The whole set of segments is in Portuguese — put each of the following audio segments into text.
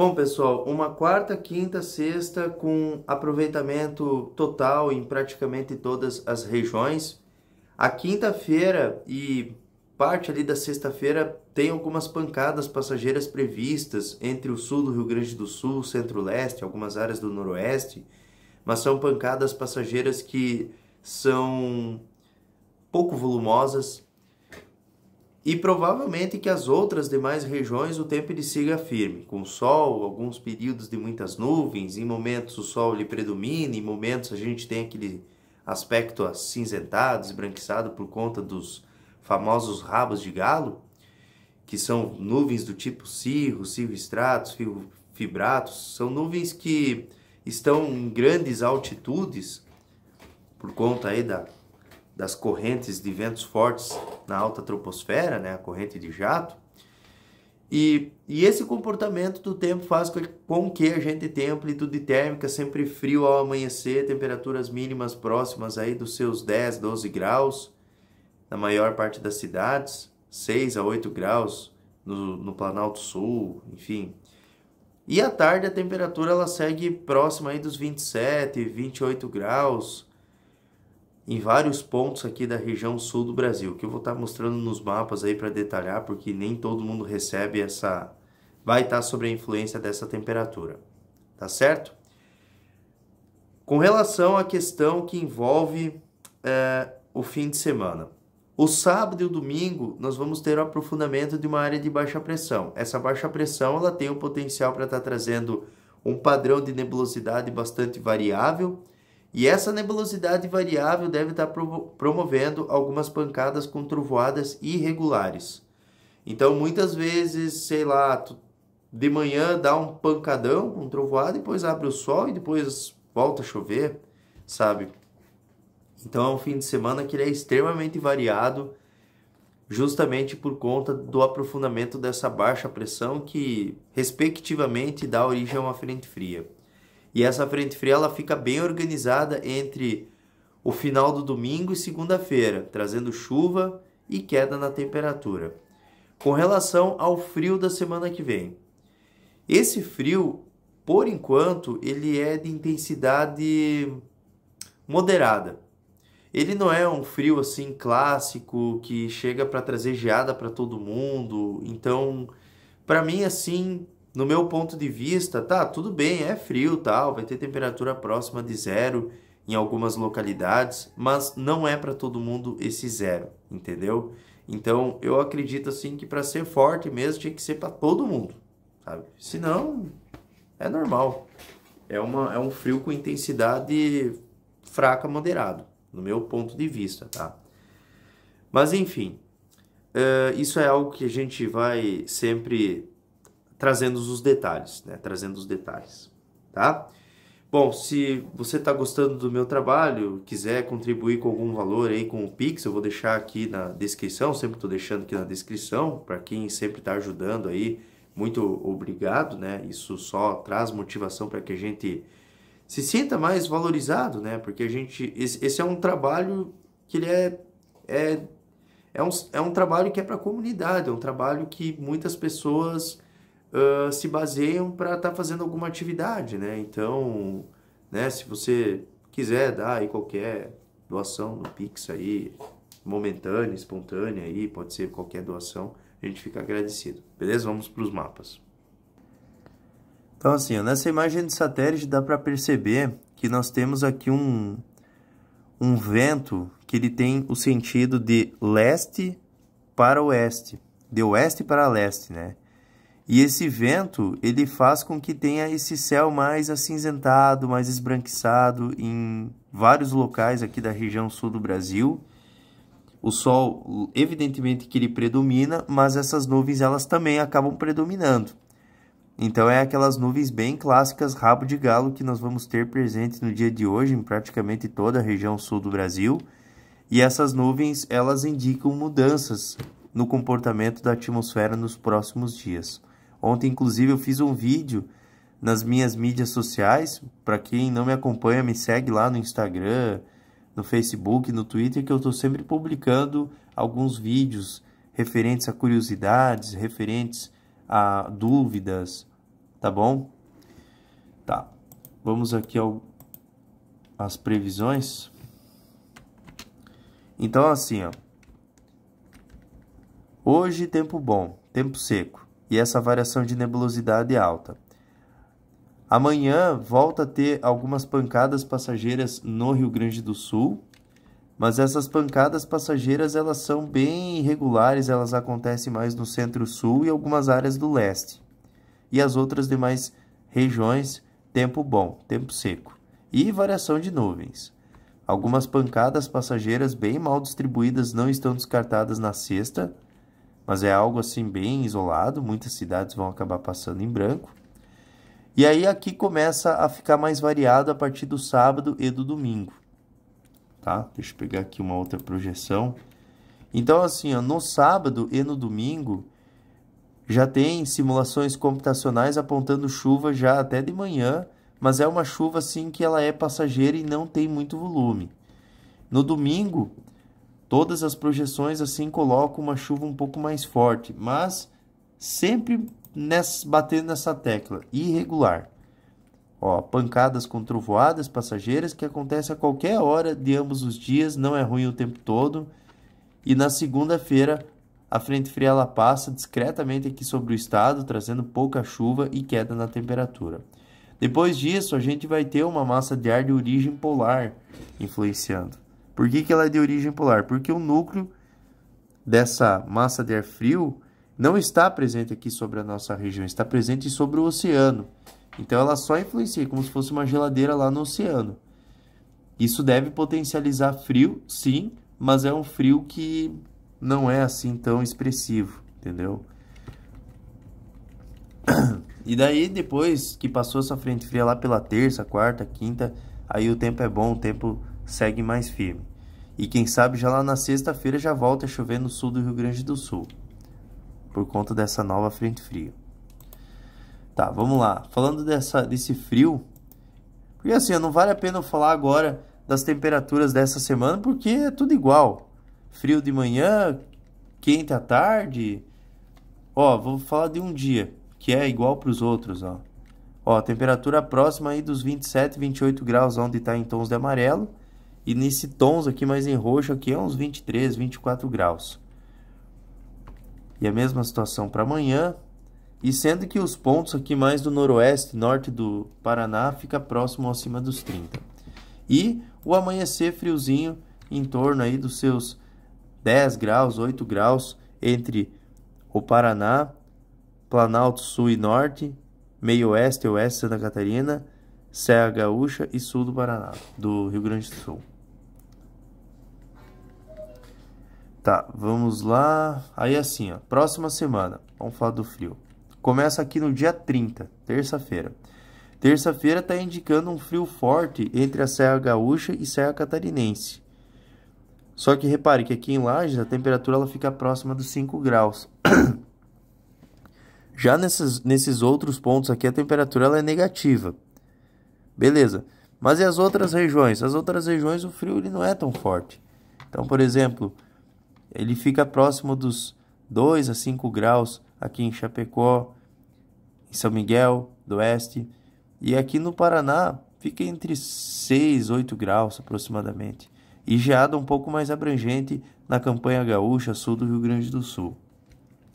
Bom, pessoal, uma quarta, quinta, sexta com aproveitamento total em praticamente todas as regiões. A quinta-feira e parte ali da sexta-feira tem algumas pancadas passageiras previstas entre o sul do Rio Grande do Sul, centro-leste, algumas áreas do noroeste, mas são pancadas passageiras que são pouco volumosas, e provavelmente que as outras demais regiões o tempo ele siga firme, com sol, alguns períodos de muitas nuvens, em momentos o sol lhe predomina, em momentos a gente tem aquele aspecto acinzentado, esbranquiçado por conta dos famosos rabos de galo, que são nuvens do tipo cirro, cirroestratos, fibratos, são nuvens que estão em grandes altitudes por conta aí da das correntes de ventos fortes na alta troposfera, né, a corrente de jato. E, e esse comportamento do tempo faz com que a gente tenha amplitude térmica sempre frio ao amanhecer, temperaturas mínimas próximas aí dos seus 10, 12 graus na maior parte das cidades, 6 a 8 graus no, no Planalto Sul, enfim. E à tarde a temperatura ela segue próxima aí dos 27, 28 graus, em vários pontos aqui da região sul do Brasil, que eu vou estar tá mostrando nos mapas aí para detalhar, porque nem todo mundo recebe essa vai estar tá sobre a influência dessa temperatura. Tá certo? Com relação à questão que envolve é, o fim de semana. O sábado e o domingo nós vamos ter o aprofundamento de uma área de baixa pressão. Essa baixa pressão ela tem o potencial para estar tá trazendo um padrão de nebulosidade bastante variável e essa nebulosidade variável deve estar tá promovendo algumas pancadas com trovoadas irregulares. Então, muitas vezes, sei lá, de manhã dá um pancadão com um trovoada, depois abre o sol e depois volta a chover, sabe? Então, é um fim de semana que ele é extremamente variado, justamente por conta do aprofundamento dessa baixa pressão que, respectivamente, dá origem a uma frente fria. E essa frente fria ela fica bem organizada entre o final do domingo e segunda-feira, trazendo chuva e queda na temperatura. Com relação ao frio da semana que vem, esse frio, por enquanto, ele é de intensidade moderada. Ele não é um frio assim clássico que chega para trazer geada para todo mundo. Então, para mim assim, no meu ponto de vista, tá, tudo bem, é frio, tal, vai ter temperatura próxima de zero em algumas localidades, mas não é para todo mundo esse zero, entendeu? Então, eu acredito assim que para ser forte mesmo tinha que ser para todo mundo, sabe? Senão é normal. É uma é um frio com intensidade fraca moderado, no meu ponto de vista, tá? Mas enfim, uh, isso é algo que a gente vai sempre trazendo os detalhes, né? Trazendo os detalhes, tá? Bom, se você está gostando do meu trabalho, quiser contribuir com algum valor aí com o Pix, eu vou deixar aqui na descrição, sempre estou deixando aqui na descrição, para quem sempre está ajudando aí, muito obrigado, né? Isso só traz motivação para que a gente se sinta mais valorizado, né? Porque a gente, esse é um trabalho que ele é, é, é, um, é um trabalho que é para a comunidade, é um trabalho que muitas pessoas uh, se baseiam para estar tá fazendo alguma atividade, né? Então, né, se você quiser dar aí qualquer doação no Pix aí, momentânea, espontânea aí, pode ser qualquer doação, a gente fica agradecido. Beleza? Vamos para os mapas. Então assim, ó, nessa imagem de satélite dá para perceber que nós temos aqui um, um vento que ele tem o sentido de leste para oeste, de oeste para leste, né? E esse vento, ele faz com que tenha esse céu mais acinzentado, mais esbranquiçado em vários locais aqui da região sul do Brasil. O sol, evidentemente que ele predomina, mas essas nuvens elas também acabam predominando. Então é aquelas nuvens bem clássicas rabo de galo que nós vamos ter presente no dia de hoje em praticamente toda a região sul do Brasil. E essas nuvens, elas indicam mudanças no comportamento da atmosfera nos próximos dias. Ontem, inclusive, eu fiz um vídeo nas minhas mídias sociais. Para quem não me acompanha, me segue lá no Instagram, no Facebook, no Twitter, que eu estou sempre publicando alguns vídeos referentes a curiosidades, referentes a dúvidas, tá bom? Tá. Vamos aqui ao as previsões. Então assim, ó. Hoje tempo bom, tempo seco e essa variação de nebulosidade alta. Amanhã volta a ter algumas pancadas passageiras no Rio Grande do Sul, mas essas pancadas passageiras elas são bem irregulares, elas acontecem mais no centro-sul e algumas áreas do leste. E as outras demais regiões, tempo bom, tempo seco e variação de nuvens. Algumas pancadas passageiras bem mal distribuídas não estão descartadas na sexta, mas é algo assim bem isolado, muitas cidades vão acabar passando em branco. E aí aqui começa a ficar mais variado a partir do sábado e do domingo, tá? Deixa eu pegar aqui uma outra projeção. Então assim, ó, no sábado e no domingo já tem simulações computacionais apontando chuva já até de manhã, mas é uma chuva assim que ela é passageira e não tem muito volume. No domingo, Todas as projeções assim colocam uma chuva um pouco mais forte, mas sempre nessa, batendo nessa tecla, irregular. Ó, pancadas com trovoadas passageiras que acontece a qualquer hora de ambos os dias, não é ruim o tempo todo. E na segunda-feira, a frente fria ela passa discretamente aqui sobre o estado, trazendo pouca chuva e queda na temperatura. Depois disso, a gente vai ter uma massa de ar de origem polar influenciando. Por que, que ela é de origem polar? Porque o núcleo dessa massa de ar frio não está presente aqui sobre a nossa região, está presente sobre o oceano. Então ela só influencia, como se fosse uma geladeira lá no oceano. Isso deve potencializar frio, sim, mas é um frio que não é assim tão expressivo, entendeu? E daí, depois que passou essa frente fria lá pela terça, quarta, quinta, aí o tempo é bom, o tempo segue mais firme. E quem sabe já lá na sexta-feira já volta a chover no sul do Rio Grande do Sul, por conta dessa nova frente fria. Tá, vamos lá. Falando dessa, desse frio, porque assim, não vale a pena eu falar agora das temperaturas dessa semana, porque é tudo igual. Frio de manhã, quente à tarde. Ó, vou falar de um dia, que é igual para os outros, ó. Ó, temperatura próxima aí dos 27, 28 graus, onde está em tons de amarelo. E nesse tons aqui mais em roxo aqui é uns 23, 24 graus. E a mesma situação para amanhã. E sendo que os pontos aqui mais do noroeste, norte do Paraná, fica próximo acima dos 30. E o amanhecer friozinho em torno aí dos seus 10 graus, 8 graus entre o Paraná, Planalto Sul e Norte, Meio Oeste e Oeste Santa Catarina Serra Gaúcha e sul do Paraná, do Rio Grande do Sul. Tá, vamos lá. Aí assim, ó, próxima semana, vamos falar do frio. Começa aqui no dia 30, terça-feira. Terça-feira está indicando um frio forte entre a Serra Gaúcha e Serra Catarinense. Só que repare que aqui em Lages a temperatura ela fica próxima dos 5 graus. Já nesses, nesses outros pontos aqui a temperatura ela é negativa. Beleza. Mas e as outras regiões? As outras regiões o frio ele não é tão forte. Então, por exemplo, ele fica próximo dos 2 a 5 graus aqui em Chapecó, em São Miguel do Oeste. E aqui no Paraná fica entre 6 e 8 graus aproximadamente. E geada um pouco mais abrangente na campanha gaúcha sul do Rio Grande do Sul.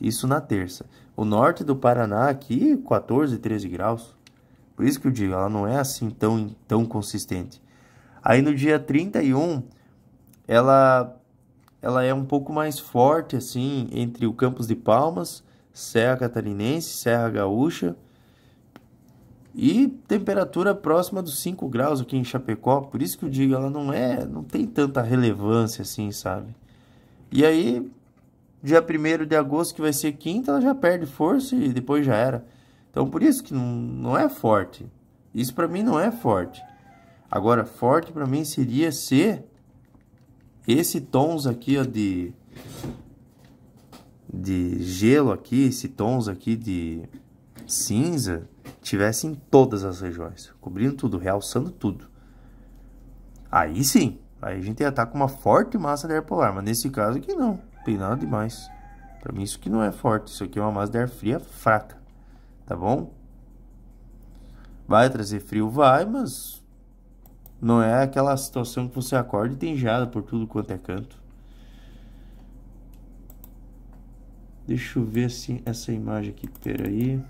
Isso na terça. O norte do Paraná aqui 14, 13 graus. Por isso que eu digo, ela não é assim tão, tão consistente. Aí no dia 31, ela, ela é um pouco mais forte, assim, entre o Campos de Palmas, Serra Catarinense, Serra Gaúcha, e temperatura próxima dos 5 graus aqui em Chapecó, por isso que eu digo, ela não é, não tem tanta relevância assim, sabe? E aí, dia 1 de agosto, que vai ser quinta, ela já perde força e depois já era. Então, por isso que não, não é forte. Isso para mim não é forte. Agora, forte para mim seria ser esse tons aqui ó, de de gelo aqui, esse tons aqui de cinza, tivesse em todas as regiões, cobrindo tudo, realçando tudo. Aí sim, aí a gente ia estar tá com uma forte massa de ar polar, mas nesse caso aqui não, tem nada demais. Para mim isso aqui não é forte, isso aqui é uma massa de ar fria fraca tá bom? Vai trazer frio? Vai, mas não é aquela situação que você acorda e tem geada por tudo quanto é canto. Deixa eu ver assim essa imagem aqui, peraí.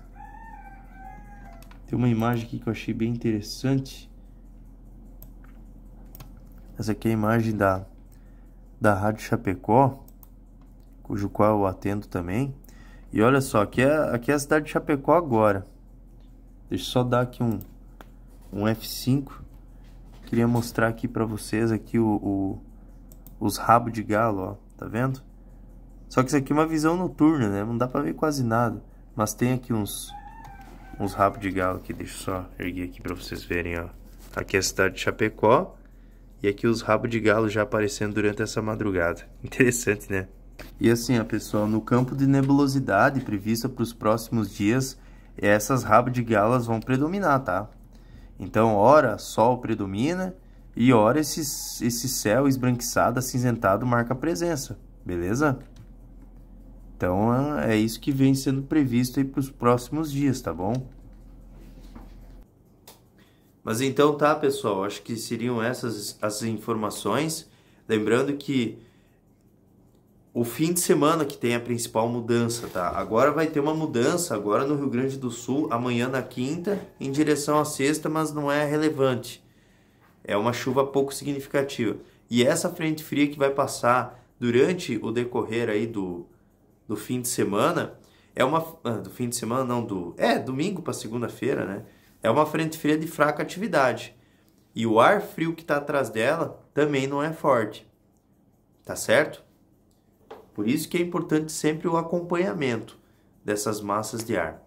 Tem uma imagem aqui que eu achei bem interessante. Essa aqui é a imagem da, da Rádio Chapecó, cujo qual eu atendo também. E olha só, aqui é, aqui é a cidade de Chapecó agora. Deixa eu só dar aqui um, um F5. Queria mostrar aqui para vocês aqui o, o, os rabos de galo, ó. Tá vendo? Só que isso aqui é uma visão noturna, né? Não dá para ver quase nada. Mas tem aqui uns, uns rabos de galo aqui. Deixa eu só erguer aqui para vocês verem, ó. Aqui é a cidade de Chapecó. E aqui os rabos de galo já aparecendo durante essa madrugada. Interessante, né? E assim, pessoal, no campo de nebulosidade prevista para os próximos dias, essas rabas de galas vão predominar, tá? Então, ora, sol predomina e ora esse, esse céu esbranquiçado, acinzentado, marca a presença, beleza? Então, é isso que vem sendo previsto aí para os próximos dias, tá bom? Mas então tá, pessoal, acho que seriam essas as informações. Lembrando que o fim de semana que tem a principal mudança, tá? Agora vai ter uma mudança agora no Rio Grande do Sul, amanhã na quinta, em direção à sexta, mas não é relevante. É uma chuva pouco significativa. E essa frente fria que vai passar durante o decorrer aí do, do fim de semana, é uma ah, do fim de semana não do, é domingo para segunda-feira, né? É uma frente fria de fraca atividade. E o ar frio que está atrás dela também não é forte. Tá certo? Por isso que é importante sempre o acompanhamento dessas massas de ar.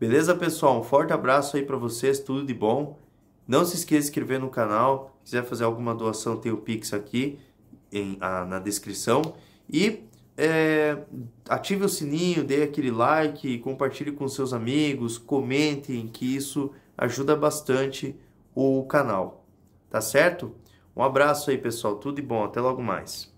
Beleza, pessoal? Um forte abraço aí para vocês, tudo de bom. Não se esqueça de inscrever no canal. Se quiser fazer alguma doação, tem o Pix aqui em, a, na descrição. E é, ative o sininho, dê aquele like, compartilhe com seus amigos, comentem, que isso ajuda bastante o canal. Tá certo? Um abraço aí, pessoal. Tudo de bom. Até logo mais.